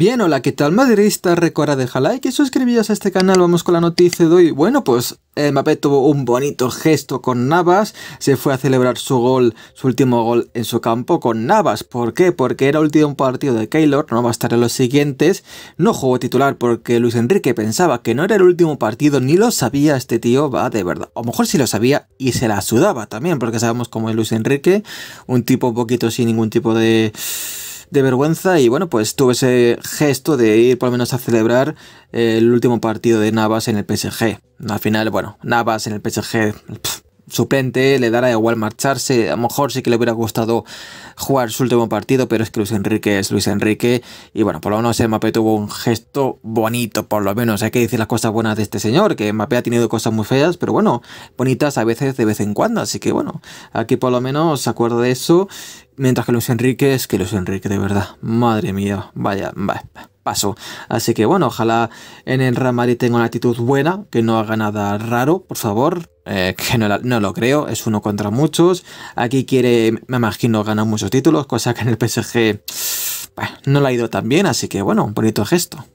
Bien, hola, ¿qué tal madridista? Recuerda dejar like y suscribiros a este canal, vamos con la noticia de hoy. Bueno, pues eh, Mbappé tuvo un bonito gesto con Navas, se fue a celebrar su gol, su último gol en su campo con Navas. ¿Por qué? Porque era el último partido de Keylor, no va a estar en los siguientes. No jugó titular porque Luis Enrique pensaba que no era el último partido, ni lo sabía este tío, va de verdad. O mejor sí lo sabía y se la sudaba también, porque sabemos cómo es Luis Enrique, un tipo un poquito sin ningún tipo de de vergüenza y bueno, pues tuve ese gesto de ir por lo menos a celebrar el último partido de Navas en el PSG. Al final, bueno, Navas en el PSG suplente, le dará igual marcharse. A lo mejor sí que le hubiera gustado jugar su último partido, pero es que Luis Enrique es Luis Enrique. Y bueno, por lo menos el Mbappé tuvo un gesto bonito, por lo menos. Hay que decir las cosas buenas de este señor, que Mbappé ha tenido cosas muy feas, pero bueno, bonitas a veces, de vez en cuando. Así que bueno, aquí por lo menos se acuerda de eso. Mientras que Luis Enrique es que Luis Enrique, de verdad, madre mía, vaya, vaya paso. Así que bueno, ojalá en el Real Madrid tenga una actitud buena, que no haga nada raro, por favor, eh, que no, lo creo, es uno contra muchos. Aquí quiere, me imagino, ganar muchos títulos, cosa que en el PSG no le ha ido tan bien, así que bueno, un bonito gesto.